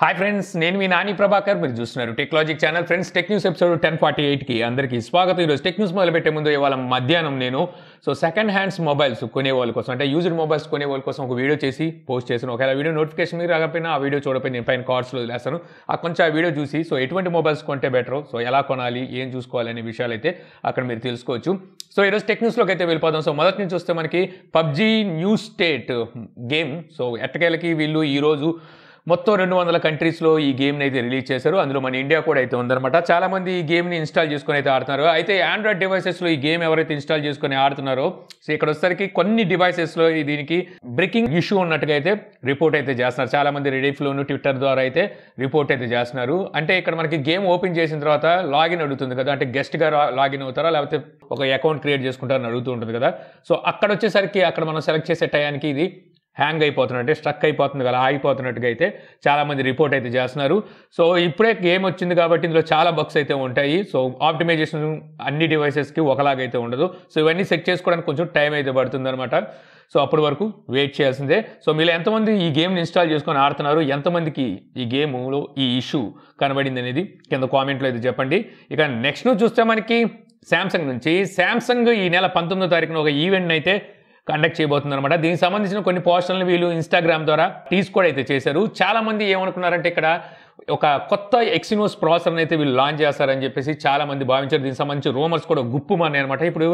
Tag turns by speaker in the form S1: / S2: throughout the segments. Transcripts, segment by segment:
S1: hi friends నేను మీ నాని ప్రభాకర్ మీరు చూస్తున్నారు technology channel friends tech news episode ten forty ఎయిట్కి అందరికీ స్వాగతం ఈరోజు టెక్ న్యూస్ మొదలుపెట్టే ముందు ఇవాళ మధ్యాహ్నం నేను సో సెకండ్ హ్యాండ్స్ మొబైల్స్ కొనే వాళ్ళ కోసం అంటే యూజ్డ్ మొబైల్స్ కొనే వాళ్ళ కోసం ఒక వీడియో చేసి పోస్ట్ చేసిన ఒకవేళ వీడియో నోటిఫికేషన్ మీరు రాకపోయినా ఆ వీడియో చూడపోయి నేను పైన కార్డ్స్లో వదిలేస్తాను ఆ కొంచెం ఆ వీడియో చూసి సో ఎటువంటి మొబైల్స్ కొంటే బెటర్ సో ఎలా కొనాలి ఏం చూసుకోవాలి అనే విషయాలు అయితే అక్కడ మీరు తెలుసుకోవచ్చు సో ఈరోజు టెక్ న్యూస్లోకి అయితే వెళ్ళిపోదాం సో మొదటి నుంచి వస్తే మనకి PUBG new state game so ఎట్టకేళ్ళకి వీళ్ళు ఈరోజు మొత్తం రెండు వందల కంట్రీస్లో ఈ గేమ్ని అయితే రిలీజ్ చేశారు అందులో మన ఇండియా కూడా అయితే ఉందన్నమాట చాలామంది ఈ గేమ్ని ఇన్స్టాల్ చేసుకొని అయితే ఆడుతున్నారు అయితే ఆండ్రాయిడ్ డివైసెస్లో ఈ గేమ్ ఎవరైతే ఇన్స్టాల్ చేసుకొని ఆడుతున్నారో సో ఇక్కడ వచ్చేసరికి కొన్ని డివైసెస్లో దీనికి బ్రేకింగ్ ఇష్యూ ఉన్నట్టుగా అయితే రిపోర్ట్ అయితే చేస్తున్నారు చాలామంది రెడీఫ్లోను ట్విట్టర్ ద్వారా అయితే రిపోర్ట్ అయితే చేస్తున్నారు అంటే ఇక్కడ మనకి గేమ్ ఓపెన్ చేసిన తర్వాత లాగిన్ అడుగుతుంది కదా అంటే గెస్ట్గా లాగిన్ అవుతారా లేకపోతే ఒక అకౌంట్ క్రియేట్ చేసుకుంటారని అడుగుతూ ఉంటుంది కదా సో అక్కడ వచ్చేసరికి అక్కడ మనం సెలెక్ట్ చేసే టయానికి ఇది హ్యాంగ్ అయిపోతున్నట్టే స్ట్రక్ అయిపోతుంది కదా ఆగిపోతున్నట్టుగా అయితే చాలామంది రిపోర్ట్ అయితే చేస్తున్నారు సో ఇప్పుడే గేమ్ వచ్చింది కాబట్టి ఇందులో చాలా బగ్స్ అయితే ఉంటాయి సో ఆప్టిమైజేషన్ అన్ని డివైసెస్కి ఒకలాగైతే ఉండదు సో ఇవన్నీ సెట్ చేసుకోవడానికి కొంచెం టైం అయితే పడుతుంది అనమాట సో అప్పటి వరకు వెయిట్ చేయాల్సిందే సో మీరు ఎంతమంది ఈ గేమ్ని ఇన్స్టాల్ చేసుకొని ఆడుతున్నారు ఎంతమందికి ఈ గేమ్లో ఈ ఇష్యూ కనబడింది అనేది కింద కామెంట్లో అయితే చెప్పండి ఇక నెక్స్ట్ చూస్తే మనకి శాంసంగ్ నుంచి శాంసంగ్ ఈ నెల పంతొమ్మిదో తారీఖున ఒక ఈవెంట్ని అయితే కండక్ట్ చేయబోతుందన్నమాట దీనికి సంబంధించిన కొన్ని పోస్టర్లు వీళ్ళు ఇన్స్టాగ్రామ్ ద్వారా టీస్ కూడా అయితే చేశారు చాలామంది ఏమనుకున్నారంటే ఇక్కడ ఒక కొత్త ఎక్సినోస్ ప్రాసెసర్ని అయితే వీళ్ళు లాంచ్ చేస్తారని చెప్పేసి చాలా మంది భావించారు దీనికి సంబంధించి రూమర్స్ కూడా గుప్పు మన్నాయి అనమాట ఇప్పుడు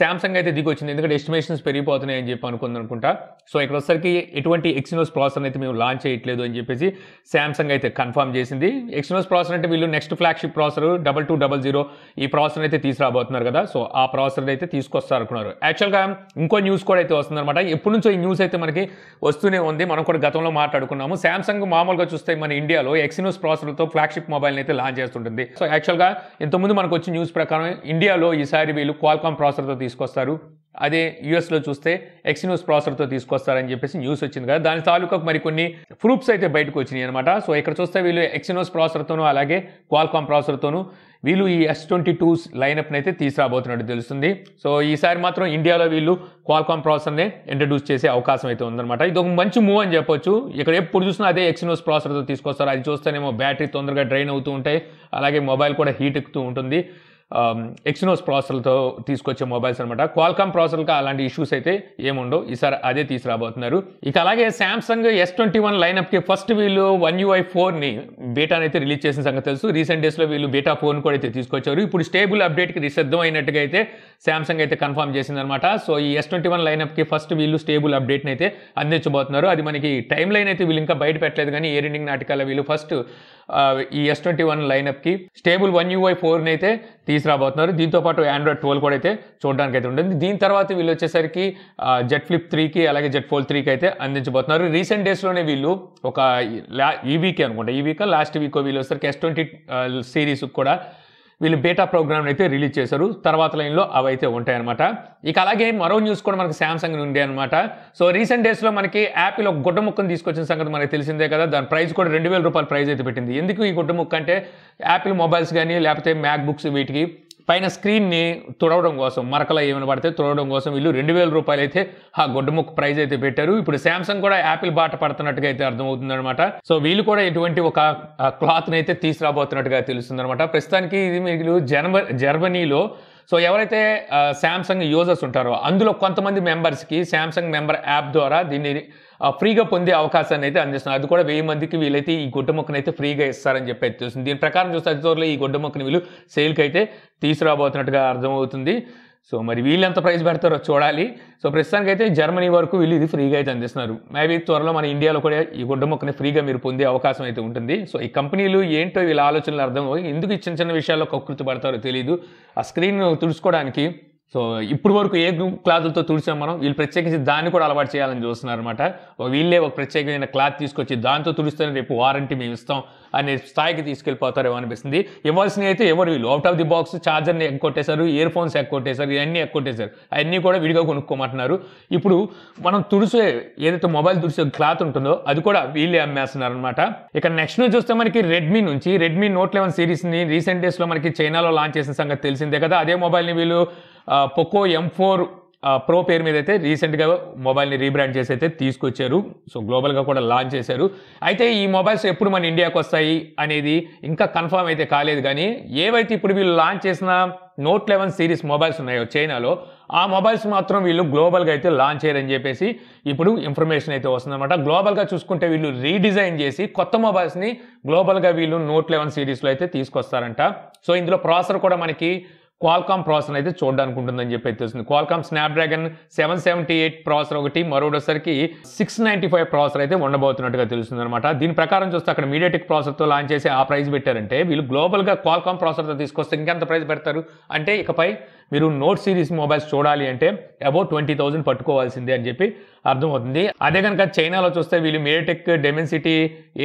S1: శాంసంగ్ అయితే దిగొచ్చింది ఎందుకంటే ఎస్టిమేషన్స్ పెరిగిపోతున్నాయి అని చెప్పి అనుకుంది అనుకుంటా సో ఇక్కడ వచ్చరికి ఎటువంటి ఎక్సినోస్ ప్రాసెసర్ అయితే మేము లాంచ్ చేయట్లేదు అని చెప్పేసి శాంసంగ్ అయితే కన్ఫర్మ్ చేసింది ఎక్సినోస్ ప్రాసెసర్ అంటే వీళ్ళు next flagship processor double two double zero ఈ ప్రాసెసర్ అయితే తీసుకురాబోతున్నారు కదా సో ఆ ప్రాసెసర్ అయితే తీసుకొస్తారు అనుకున్నారు యాక్చువల్గా ఇంకో న్యూస్ కూడా అయితే వస్తుందన్నమాట ఎప్పటి నుంచో ఈ న్యూస్ అయితే మనకి వస్తూనే ఉంది మనం కూడా గతంలో మాట్లాడుకున్నాము శాంసంగ్ మామూలుగా చూస్తే మన ఇండియాలో ఎక్సినోస్ యూఎస్ ప్రాసెసర్తో ఫ్లాగ్షిప్ మొబైల్ని అయితే లాంచ్ చేస్తుంటుంది సో యాక్చువల్గా ఇంతకుముందు మనకు వచ్చి న్యూస్ ప్రకారం ఇండియాలో ఈసారి వీళ్ళు క్వాల్కామ్ ప్రాసెసర్తో తీసుకొస్తారు అదే యూఎస్లో చూస్తే ఎక్స్న్యూస్ ప్రాసెసర్తో తీసుకొస్తారని చెప్పేసి న్యూస్ వచ్చింది కదా దాని తాలూకా మరికొన్ని ప్రూఫ్స్ అయితే బయటకు వచ్చినాయి అనమాట సో ఇక్కడ చూస్తే వీళ్ళు ఎక్స్నోస్ ప్రాసెసర్తోనూ అలాగే క్వాల్కామ్ ప్రాసెసర్తోనూ వీళ్ళు ఈ ఎస్ ట్వంటీ టూ లైనప్ని అయితే తీసుకురాబోతున్నట్టు తెలుస్తుంది సో ఈసారి మాత్రం ఇండియాలో వీళ్ళు క్వాల్కామ్ ప్రాసెసర్నే ఇంట్రడ్యూస్ చేసే అవకాశం అయితే ఉందన్నమాట ఇది ఒక మంచి మూవ్ అని చెప్పొచ్చు ఇక్కడ ఎప్పుడు చూసినా అదే ఎక్స్నోస్ ప్రాసెసర్తో తీసుకొస్తారు అది చూస్తేనేమో బ్యాటరీ తొందరగా డ్రైన్ అవుతూ ఉంటాయి అలాగే మొబైల్ కూడా హీట్ ఎక్కుతూ ఉంటుంది ఎక్సినోస్ ప్రాసెసర్లతో తీసుకొచ్చే మొబైల్స్ అనమాట క్వాల్కామ్ ప్రాసెస్కి అలాంటి ఇష్యూస్ అయితే ఏముండవు ఈసారి అదే తీసుకురాబోతున్నారు ఇక అలాగే శాంసంగ్ ఎస్ ట్వంటీ వన్ లైనప్కి ఫస్ట్ వీళ్ళు వన్ యూఐ ఫోర్ని బీటాని అయితే రిలీజ్ చేసిన సంగతి తెలుసు రీసెంట్ డేస్లో వీళ్ళు బీటా ఫోన్ కూడా అయితే తీసుకొచ్చారు ఇప్పుడు స్టేబుల్ అప్డేట్కి రిసిద్ధం అయినట్టుగా అయితే శాంసంగ్ అయితే కన్ఫర్మ్ చేసిందనమాట సో ఈ ఎస్ ట్వంటీ వన్ లైనప్కి ఫస్ట్ వీళ్ళు స్టేబుల్ అప్డేట్ని అయితే అందించబోతున్నారు అది మనకి టైం లైన్ అయితే వీళ్ళు ఇంకా బయట పెట్టలేదు కానీ ఏ రెండింగ్ నాటికాల వీళ్ళు ఫస్ట్ ఈ ఎస్ ట్వంటీ వన్ లైనప్కి స్టేబుల్ వన్ యూఐ ఫోర్ని అయితే తీసుకురాబోతున్నారు దీంతోపాటు ఆండ్రాయిడ్ ట్వెల్వ్ కూడా అయితే చూడడానికి అయితే ఉంటుంది దీని తర్వాత వీళ్ళు వచ్చేసరికి జెట్ ఫ్లిప్ త్రీకి అలాగే జెట్ ఫోల్ త్రీకి అయితే అందించబోతున్నారు రీసెంట్ డేస్లోనే వీళ్ళు ఒక ఈ వీకే e అనుకుంటా ఈ వీక్ లాస్ట్ వీక్ వీళ్ళు వస్తారు ఎస్ ట్వంటీ సిరీస్కి కూడా వీళ్ళు బేటా ప్రోగ్రామ్ అయితే రిలీజ్ చేశారు తర్వాత లైన్లో అవి అయితే ఉంటాయన్నమాట ఇక అలాగే మరో న్యూస్ కూడా మనకి శాంసంగ్ నుండి అనమాట సో రీసెంట్ డేస్లో మనకి యాపిల్ ఒక గుడ్డ ముక్కను తీసుకొచ్చిన సంగతి మనకి తెలిసిందే కదా దాని ప్రైస్ కూడా రెండు వేల రూపాయల ప్రైస్ అయితే పెట్టింది ఎందుకు ఈ గుడ్డ ముక్క అంటే యాపిల్ మొబైల్స్ కానీ లేకపోతే మ్యాక్ వీటికి పైన స్క్రీన్ని తుడవడం కోసం మరకలా ఏమైనా పడితే తుడవడం కోసం వీళ్ళు రెండు వేల రూపాయలు అయితే ఆ గొడ్డముక్ ప్రైజ్ అయితే పెట్టారు ఇప్పుడు శాంసంగ్ కూడా యాపిల్ బాట పడుతున్నట్టుగా అయితే అర్థమవుతుంది అనమాట సో వీళ్ళు కూడా ఎటువంటి ఒక క్లాత్ని అయితే తీసుకురాబోతున్నట్టుగా తెలుస్తుంది అనమాట ప్రస్తుతానికి ఇది మీరు జర్మ జర్మనీలో సో ఎవరైతే శాంసంగ్ యూజర్స్ ఉంటారో అందులో కొంతమంది మెంబర్స్కి శాంసంగ్ మెంబర్ యాప్ ద్వారా దీన్ని ఫ్రీగా పొందే అవకాశాన్ని అయితే అందిస్తున్నారు అది కూడా వెయ్యి మందికి వీలైతే ఈ గుడ్డ మొక్కను అయితే ఫ్రీగా ఇస్తారని చెప్పి అయితే తెలుస్తుంది దీని ప్రకారం చూస్తే అతి త్వరలో ఈ గుడ్డ మొక్కను వీళ్ళు సేల్కి అయితే తీసుకురాబోతున్నట్టుగా అర్థమవుతుంది సో మరి వీళ్ళు ఎంత ప్రైస్ పెడతారో చూడాలి సో ప్రస్తుతానికి అయితే జర్మనీ వరకు వీళ్ళు ఇది ఫ్రీగా అయితే అందిస్తున్నారు మేబీ త్వరలో మన ఇండియాలో కూడా ఈ గుడ్డ మొక్కని ఫ్రీగా మీరు పొందే అవకాశం అయితే ఉంటుంది సో ఈ కంపెనీలు ఏంటో వీళ్ళ ఆలోచనలు అర్థం ఎందుకు ఈ చిన్న చిన్న విషయాల్లో కకృతి పడతారో తెలియదు ఆ స్క్రీన్ తుడుచుకోవడానికి సో ఇప్పుడు వరకు ఏ క్లాతులతో తుడిచాం మనం వీళ్ళు ప్రత్యేకించి దాన్ని కూడా అలవాటు చేయాలని చూస్తున్నారు అనమాట వీళ్ళే ఒక ప్రత్యేకమైన క్లాత్ తీసుకొచ్చి దాంతో తుడిస్తేనే రేపు వారంటీ మేము ఇస్తాం అనే స్థాయికి తీసుకెళ్ళిపోతారేమో అనిపిస్తుంది ఇవ్వాల్సినవి అయితే ఎవరు వీళ్ళు అవుట్ ఆఫ్ ది బాక్స్ ఛార్జర్ని ఎక్కొట్టేశారు ఇయర్ ఫోన్స్ ఎక్కొట్టేశారు ఇవన్నీ ఎక్కొట్టేశారు అవన్నీ కూడా విడిగా కొనుక్కోమంటున్నారు ఇప్పుడు మనం తుడిసే ఏదైతే మొబైల్ తుడిసే క్లాత్ ఉంటుందో అది కూడా వీళ్ళే అమ్మేస్తున్నారు అనమాట ఇక నెక్స్ట్ నుంచి చూస్తే మనకి రెడ్మీ నుంచి రెడ్మీ నోట్ లెవెన్ సిరీస్ని రీసెంట్ డేస్లో మనకి చైనాలో లాంచ్ చేసిన సంగతి తెలిసిందే కదా అదే మొబైల్ని వీళ్ళు పొకో ఎం ఫోర్ ప్రో పేరు మీద అయితే రీసెంట్గా మొబైల్ని రీబ్రాండ్ చేసి అయితే తీసుకొచ్చారు సో గ్లోబల్గా కూడా లాంచ్ చేశారు అయితే ఈ మొబైల్స్ ఎప్పుడు మన ఇండియాకి వస్తాయి అనేది ఇంకా కన్ఫామ్ అయితే కాలేదు కానీ ఏవైతే ఇప్పుడు వీళ్ళు లాంచ్ చేసిన నోట్ లెవెన్ సిరీస్ మొబైల్స్ ఉన్నాయో చైనాలో ఆ మొబైల్స్ మాత్రం వీళ్ళు గ్లోబల్గా అయితే లాంచ్ చేయరని చెప్పేసి ఇప్పుడు ఇన్ఫర్మేషన్ అయితే వస్తుందన్నమాట గ్లోబల్గా చూసుకుంటే వీళ్ళు రీడిజైన్ చేసి కొత్త మొబైల్స్ని గ్లోబల్గా వీళ్ళు నోట్ లెవెన్ సిరీస్లో అయితే తీసుకొస్తారంట సో ఇందులో ప్రాసెసర్ కూడా మనకి క్వాల్కామ్ ప్రాసెసర్ అయితే చూడడానికి ఉంటుందని చెప్పి అయితే Qualcomm Qualcomm Snapdragon seven seventy eight processor ఒకటి మరోసరికి సిక్స్ నైంటీ ఫైవ్ ప్రాసెసర్ అయితే ఉండబోతున్నట్టుగా తెలుస్తుంది అనమాట దీని ప్రకారం చూస్తే అక్కడ మీడియాటిక్ ప్రాసెసర్తో లాంచ్ చేసి ఆ ప్రైస్ పెట్టారంటే వీళ్ళు గ్లోబల్గా క్వాల్కామ్ ప్రాసెసర్తో తీసుకొస్తే ఇంకెంత ప్రైస్ పెడతారు అంటే ఇకపై మీరు నోట్ సిరీస్ మొబైల్స్ చూడాలి అంటే అబౌట్ ట్వంటీ థౌసండ్ పట్టుకోవాల్సిందే అని చెప్పి అర్థమవుతుంది అదే కనుక చైనాలో చూస్తే వీళ్ళు MediaTek Dimensity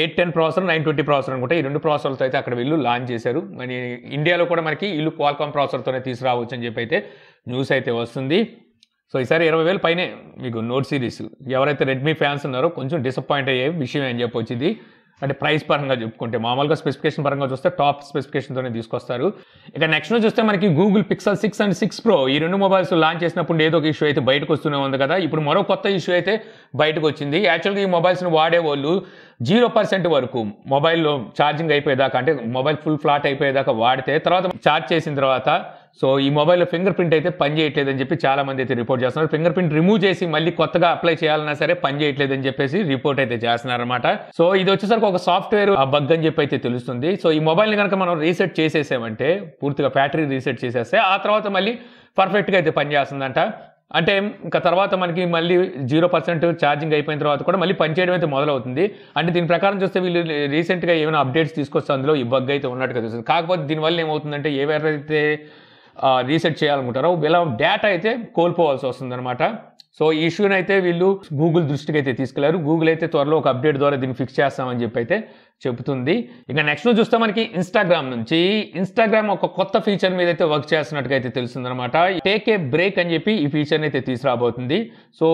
S1: eight ten processor nine twenty processor అనుకుంటే ఈ రెండు ప్రాసెసర్తో అయితే అక్కడ వీళ్ళు లాంచ్ చేశారు మరి ఇండియాలో కూడా మనకి వీళ్ళు క్వాల్కామ్ ప్రాసెసర్తోనే తీసుకురావచ్చు అని చెప్పి అయితే న్యూస్ అయితే వస్తుంది సో ఈసారి ఇరవై వేల పైనే మీకు నోట్ సిరీస్ ఎవరైతే రెడ్మీ ఫ్యాన్స్ ఉన్నారో కొంచెం డిసప్పాయింట్ అయ్యే విషయం అని చెప్పొచ్చింది అంటే ప్రైస్ పరంగా చెప్పుకుంటే మామూలుగా స్పెసిఫికేషన్ పరంగా చూస్తే టాప్ స్పెసిఫికేషన్తోనే తీసుకొస్తారు ఇక నెక్స్ట్ చూస్తే మనకి Google Pixel six and six pro ఈ రెండు మొబైల్స్ లాంచ్ చేసినప్పుడు ఏదో ఒక ఇష్యూ అయితే బయటకు వస్తూనే ఉంది కదా ఇప్పుడు మరో కొత్త ఇష్యూ అయితే బయటకు వచ్చింది యాక్చువల్గా ఈ మొబైల్స్ని వాడేవాళ్ళు జీరో పర్సెంట్ వరకు మొబైల్లో ఛార్జింగ్ అయిపోయేదాకా అంటే మొబైల్ ఫుల్ ఫ్లాట్ అయిపోయేదాకా వాడితే తర్వాత ఛార్జ్ చేసిన తర్వాత సో ఈ మొబైల్లో ఫింగర్ ప్రింట్ అయితే పని చేయట్లేదని చెప్పి చాలా మంది అయితే రిపోర్ట్ చేస్తున్నారు ఫింగర్ ప్రింట్ రిమూవ్ చేసి మళ్ళీ కొత్తగా అప్లై చేయాలన్నా సరే పని చేయట్లేదని చెప్పేసి రిపోర్ట్ అయితే చేస్తున్నారనమాట సో ఇది వచ్చేసరికి ఒక సాఫ్ట్వేర్ బగ్ అని చెప్పి అయితే తెలుస్తుంది సో ఈ మొబైల్ని కనుక మనం రీసెట్ చేసేసామంటే పూర్తిగా ఫ్యాక్టరీ రీసెట్ చేసేస్తే ఆ తర్వాత మళ్ళీ పర్ఫెక్ట్గా అయితే పనిచేస్తుందంట అంటే ఇంకా తర్వాత మనకి మళ్ళీ జీరో పర్సెంట్ ఛార్జింగ్ అయిపోయిన తర్వాత కూడా మళ్ళీ పనిచేయడం అయితే మొదలవుతుంది అంటే దీని ప్రకారం చూస్తే వీళ్ళు రీసెంట్గా ఏమైనా అప్డేట్స్ తీసుకొస్తే అందులో ఈ బగ్ అయితే ఉన్నట్టుగా తెలుస్తుంది కాకపోతే దీనివల్ల ఏమవుతుందంటే ఏవైతే రీసెట్ చేయాలనుకుంటారో వీళ్ళ డేటా అయితే కోల్పోవాల్సి వస్తుందన్నమాట సో ఈ ఇష్యూని అయితే వీళ్ళు గూగుల్ దృష్టికి అయితే తీసుకెళ్లారు గూగుల్ అయితే త్వరలో ఒక అప్డేట్ ద్వారా దీన్ని ఫిక్స్ చేస్తామని చెప్పి అయితే చెబుతుంది ఇక నెక్స్ట్ చూస్తే మనకి ఇన్స్టాగ్రామ్ నుంచి ఇన్స్టాగ్రామ్ ఒక కొత్త ఫీచర్ మీద అయితే వర్క్ చేస్తున్నట్టుగా అయితే తెలుస్తుందనమాట టేక్ ఏ బ్రేక్ అని చెప్పి ఈ ఫీచర్ని అయితే తీసుకురాబోతుంది సో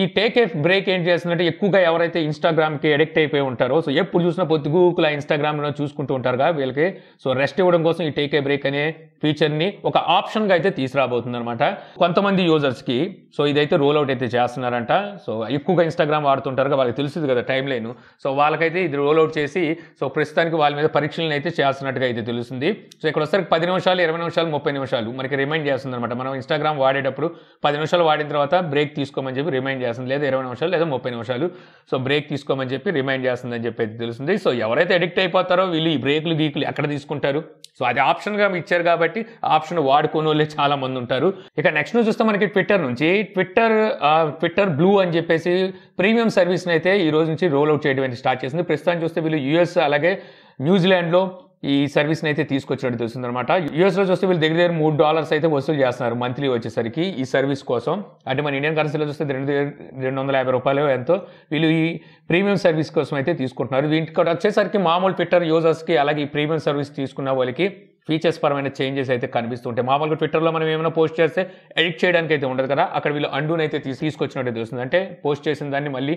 S1: ఈ టేక్ ఏ బ్రేక్ ఏం చేస్తుందంటే ఎక్కువగా ఎవరైతే ఇన్స్టాగ్రామ్కి అడిక్ట్ అయిపోయి ఉంటారో సో ఎప్పుడు చూసినా పొద్దు గూగుల్ ఇన్స్టాగ్రామ్లో చూసుకుంటూ ఉంటారుగా వీళ్ళకి సో రెస్ట్ ఇవ్వడం కోసం ఈ టేక్ ఏ బ్రేక్ అనే ఫీచర్ని ఒక ఆప్షన్గా అయితే తీసుకురాబోతుంది అనమాట కొంతమంది యూజర్స్కి సో ఇదైతే రోల్ అవుట్ అయితే చేస్తున్నారంట సో ఎక్కువగా ఇన్స్టాగ్రామ్ వాడుతుంటారుగా వాళ్ళకి తెలుస్తుంది కదా టైం లైన్ సో వాళ్ళకైతే ఇది రోల్ అవుట్ చేసి సో ప్రస్తుతానికి వాళ్ళ మీద పరీక్షలను అయితే చేస్తున్నట్టుగా అయితే తెలుస్తుంది సో ఇక్కడ వస్తారు పది నిమిషాలు ఇరవై నిమిషాలు ముప్పై నిమిషాలు మనకి రిమైండ్ చేస్తుంది అనమాట మనం ఇన్స్టాగ్రామ్ వాడేటప్పుడు పది నిమిషాలు వాడిన తర్వాత బ్రేక్ తీసుకోమని చెప్పి రిమైండ్ చేస్తుంది లేదా ఇరవై నిమిషాలు లేదా ముప్పై నిమిషాలు సో బ్రేక్ తీసుకోమని చెప్పి రిమైండ్ చేస్తుందని చెప్పి తెలుస్తుంది సో ఎవరైతే అడిక్ట్ అయిపోతారో వీళ్ళు ఈ బ్రేక్లు గీకులు ఎక్కడ తీసుకుంటారు సో అది ఆప్షన్గా ఇచ్చారు కాబట్టి ఆప్షన్ వాడుకోని వాళ్ళే చాలా మంది ఉంటారు ఇక నెక్స్ట్ చూస్తే మనకి ట్విట్టర్ నుంచి ట్విట్టర్ ట్విట్టర్ బ్లూ అని చెప్పేసి ప్రీమియం సర్వీస్ని అయితే ఈ రోజు నుంచి రోల్ అవుట్ చేయడం స్టార్ట్ చేసింది ప్రస్తుతం చూస్తే వీళ్ళు యుఎస్ అలాగే న్యూజిలాండ్లో ఈ సర్వీస్ని అయితే తీసుకొచ్చినట్టు తెలుస్తుంది అనమాట యూఎస్లో చూస్తే వీళ్ళు దగ్గర దగ్గర మూడు డాలర్స్ అయితే వసూలు చేస్తున్నారు మంత్లీ వచ్చేసరికి ఈ సర్వీస్ కోసం అంటే మన ఇండియన్ కరెన్సీలో చూస్తే రెండు రెండు వందల యాభై రూపాయలు ఎంతో వీళ్ళు ఈ ప్రీమియం సర్వీస్ కోసం అయితే తీసుకుంటున్నారు దీంట్లో వచ్చేసరికి మామూలు ట్విట్టర్ యూజర్స్కి అలాగే ఈ ప్రీమియం సర్వీస్ తీసుకున్న వాళ్ళకి ఫీచర్స్ పరమైన చేంజెస్ అయితే కనిపిస్తుంటాయి మామూలుగా ట్విట్టర్లో మనం ఏమైనా పోస్ట్ చేస్తే ఎడిట్ చేయడానికి అయితే ఉండదు కదా అక్కడ వీళ్ళు అండూని అయితే తీసుకొచ్చినట్టు తెలుస్తుంది అంటే పోస్ట్ చేసిన దాన్ని మళ్ళీ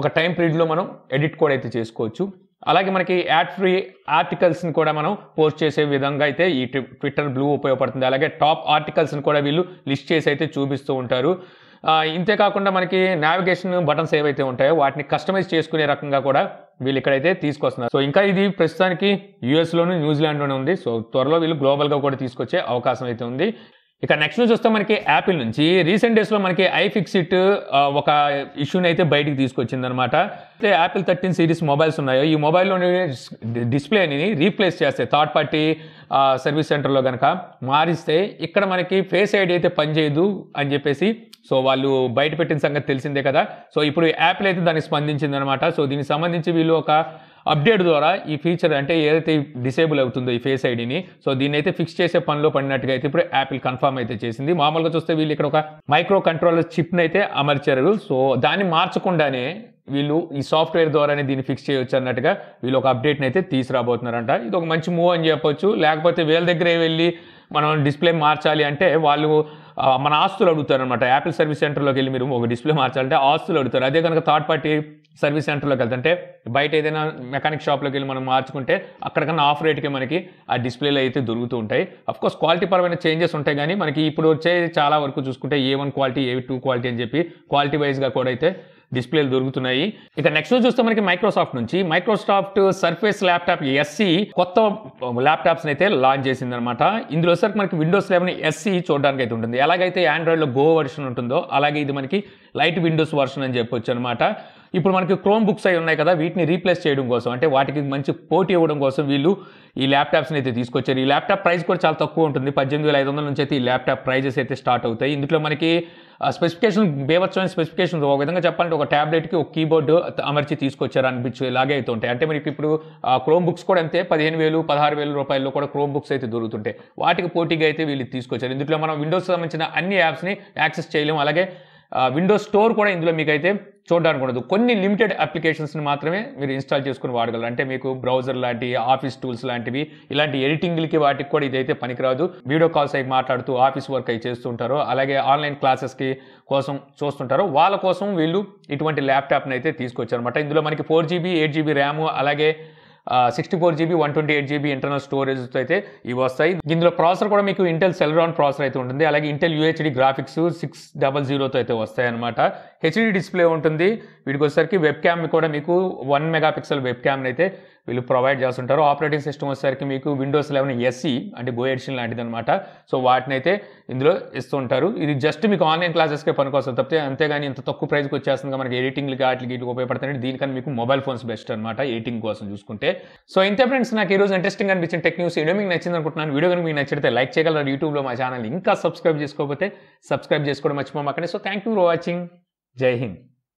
S1: ఒక టైం పీరియడ్లో మనం ఎడిట్ కూడా అయితే చేసుకోవచ్చు అలాగే మనకి యాడ్ ఫ్రీ ఆర్టికల్స్ని కూడా మనం పోస్ట్ చేసే విధంగా అయితే ఈ ట్విట్టర్ బ్లూ ఉపయోగపడుతుంది అలాగే టాప్ ఆర్టికల్స్ని కూడా వీళ్ళు లిస్ట్ చేసి అయితే చూపిస్తూ ఉంటారు ఇంతేకాకుండా మనకి నావిగేషన్ బటన్స్ ఏవైతే ఉంటాయో వాటిని కస్టమైజ్ చేసుకునే రకంగా కూడా వీళ్ళు ఇక్కడైతే తీసుకొస్తున్నారు సో ఇంకా ఇది ప్రస్తుతానికి యూఎస్లోను న్యూజిలాండ్లోనే ఉంది సో త్వరలో వీళ్ళు గ్లోబల్గా కూడా తీసుకొచ్చే అవకాశం అయితే ఉంది ఇక నెక్స్ట్ చూస్తే మనకి యాపిల్ నుంచి రీసెంట్ డేస్లో మనకి ఐఫిక్సిట్ ఒక ఇష్యూని అయితే బయటికి తీసుకొచ్చిందనమాట అయితే యాపిల్ థర్టీన్ సిరీస్ మొబైల్స్ ఉన్నాయో ఈ మొబైల్లో డిస్ప్లేని రీప్లేస్ చేస్తే థర్డ్ పార్టీ సర్వీస్ సెంటర్లో కనుక మారిస్తే ఇక్కడ మనకి ఫేస్ ఐడి అయితే పనిచేయదు అని చెప్పేసి సో వాళ్ళు బయట పెట్టిన సంగతి తెలిసిందే కదా సో ఇప్పుడు యాపిల్ అయితే దానికి అనమాట సో దీనికి సంబంధించి వీళ్ళు ఒక అప్డేట్ ద్వారా ఈ ఫీచర్ అంటే ఏదైతే డిసేబుల్ అవుతుందో ఈ ఫేస్ ఐడిని సో దీన్ని అయితే ఫిక్స్ చేసే పనిలో పడినట్టుగా అయితే ఇప్పుడు యాపిల్ కన్ఫర్మ్ అయితే చేసింది మామూలుగా చూస్తే వీళ్ళు ఇక్కడ ఒక మైక్రో కంట్రోలర్ చిప్ని అయితే అమర్చారు సో దాన్ని మార్చకుండానే వీళ్ళు ఈ సాఫ్ట్వేర్ ద్వారానే దీన్ని ఫిక్స్ చేయొచ్చు అన్నట్టుగా వీళ్ళు ఒక అప్డేట్ని అయితే తీసుకురాబోతున్నారంట ఇది ఒక మంచి మూవ్ అని చెప్పొచ్చు లేకపోతే వీళ్ళ దగ్గరే వెళ్ళి మనం డిస్ప్లే మార్చాలి అంటే వాళ్ళు మన ఆస్తులు అడుగుతారు అనమాట యాపిల్ సర్వీస్ సెంటర్లోకి వెళ్ళి మీరు ఒక డిస్ప్లే మార్చాలంటే ఆస్తులు అడుగుతారు అదే కనుక థర్డ్ పార్టీ సర్వీస్ సెంటర్లోకి వెళ్తుంటే బయట ఏదైనా మెకానిక్ షాప్లోకి వెళ్ళి మనం మార్చుకుంటే అక్కడికన్నా ఆఫ్ రేట్కి మనకి ఆ డిస్ప్లేలు అయితే దొరుకుతూ ఉంటాయి అఫ్కోర్స్ క్వాలిటీ పరమైన చేంజెస్ ఉంటాయి కానీ మనకి ఇప్పుడు వచ్చే చాలా వరకు చూసుకుంటే A one quality A two quality అని చెప్పి క్వాలిటీ వైజ్గా కూడా అయితే డిస్ప్లేలు దొరుకుతున్నాయి ఇక నెక్స్ట్ చూస్తే మనకి మైక్రోసాఫ్ట్ నుంచి మైక్రోసాఫ్ట్ సర్ఫేస్ ల్యాప్టాప్ ఎస్సి కొత్త ల్యాప్టాప్స్ అయితే లాంచ్ చేసింది అనమాట ఇందులో సరికి మనకి విండోస్ లెవెన్ ఎస్సి చూడడానికి అయితే ఉంటుంది ఎలాగైతే ఆండ్రాయిడ్లో గో వర్షన్ ఉంటుందో అలాగే ఇది మనకి లైట్ విండోస్ వర్షన్ అని చెప్పొచ్చు అనమాట ఇప్పుడు మనకి క్రోమ్ బుక్స్ అయి ఉన్నాయి కదా వీటిని రీప్లేస్ చేయడం కోసం అంటే వాటికి మంచి పోటీ ఇవ్వడం కోసం వీళ్ళు ఈ ల్యాప్టాప్స్ని అయితే తీసుకొచ్చారు ఈ ల్యాప్టాప్ ప్రైస్ కూడా చాలా తక్కువ ఉంటుంది పద్దెనిమిది వేల ఐదు వందల నుంచి అయితే ఈ ల్యాప్టాప్ ప్రైజెస్ అయితే స్టార్ట్ అవుతాయి ఇందులో మనకి స్పెసిఫికేషన్ బేవత్సమైన స్పెసిఫికేషన్ ఒక విధంగా చెప్పాలంటే ఒక ట్యాబ్లెట్కి ఒక కీబోర్డు అమర్చి తీసుకొచ్చారు అనిపించు ఇలాగే అయితే ఉంటాయి అంటే మీకు ఇప్పుడు క్రోమ్ బుక్స్ కూడా అంతే పదిహేను వేలు పదహారు వేల రూపాయల్లో కూడా క్రోమ్ బుక్స్ అయితే దొరుకుతుంటాయి వాటికి పోటీగా అయితే వీళ్ళు తీసుకొచ్చారు ఇందులో మనం విండోస్ సంబంధించిన అన్ని యాప్స్ని యాక్సెస్ చేయలేము అలాగే విండోస్ స్టోర్ కూడా ఇందులో మీకైతే చూడడానికి ఉండదు కొన్ని లిమిటెడ్ అప్లికేషన్స్ని మాత్రమే మీరు ఇన్స్టాల్ చేసుకుని వాడగలరు అంటే మీకు బ్రౌజర్ లాంటి ఆఫీస్ టూల్స్ లాంటివి ఇలాంటి ఎడిటింగ్లకి వాటికి కూడా ఇదైతే పనికిరాదు వీడియో కాల్స్ అయి మాట్లాడుతూ ఆఫీస్ వర్క్ అయి చేస్తుంటారో అలాగే ఆన్లైన్ క్లాసెస్కి కోసం చూస్తుంటారో వాళ్ళ కోసం వీళ్ళు ఇటువంటి ల్యాప్టాప్ని అయితే తీసుకొచ్చారనమాట ఇందులో మనకి four GB eight GB RAM అలాగే sixty four GB one twenty eight GB internal స్టోరేజ్తో అయితే ఇవి వస్తాయి ఇందులో ప్రాసెసర్ కూడా మీకు ఇంటెల్ సెల్రాన్ ప్రాసెసర్ అయితే ఉంటుంది అలాగే Intel UHD graphics six double జీరోతో అయితే వస్తాయి అనమాట హెచ్డి డిస్ప్లే ఉంటుంది వీటికి వచ్చేసరికి వెబ్ క్యామ్ కూడా మీకు వన్ మెగాపిక్సెల్ వెబ్ క్యామ్ అయితే వీళ్ళు ప్రొవైడ్ చేస్తుంటారు ఆపరేటింగ్ సిస్టమ్ వచ్చేసరికి మీకు విండోస్ లెవెన్ ఎస్సీ అంటే బో ఎడిషన్ లాంటిది అనమాట సో వాటిని అయితే ఇందులో ఇస్తుంటారు ఇది జస్ట్ మీకు ఆన్లైన్ క్లాసెస్కే పనికొస్తుంది తప్పితే అంతేగాని ఇంత తక్కువ ప్రైస్కి వచ్చేస్తుంది మనకి ఎడిటింగ్లకి వాటికి వీటికి ఉపయోగపడుతుంది దీనికన్నా మీకు మొబైల్ ఫోన్స్ బెస్ట్ అనమాట ఎడిటింగ్ కోసం చూసుకుంటే సో ఇంతే ఫ్రెండ్స్ నాకు ఈ రోజు ఇంట్రెస్టింగ్ అనిపించిన టెక్ న్యూస్ ఏదో మీకు నచ్చింది అనుకుంటున్నాను వీడియో కనుక మీకు నచ్చితే లైక్ చేయగలరు యూట్యూబ్లో మా ఛానల్ ఇంకా సబ్స్క్రైబ్ చేసుకోకపోతే సబ్స్క్రైబ్ చేసుకోవడం మర్చిపోమాకండి so thank you for watching జై హింద్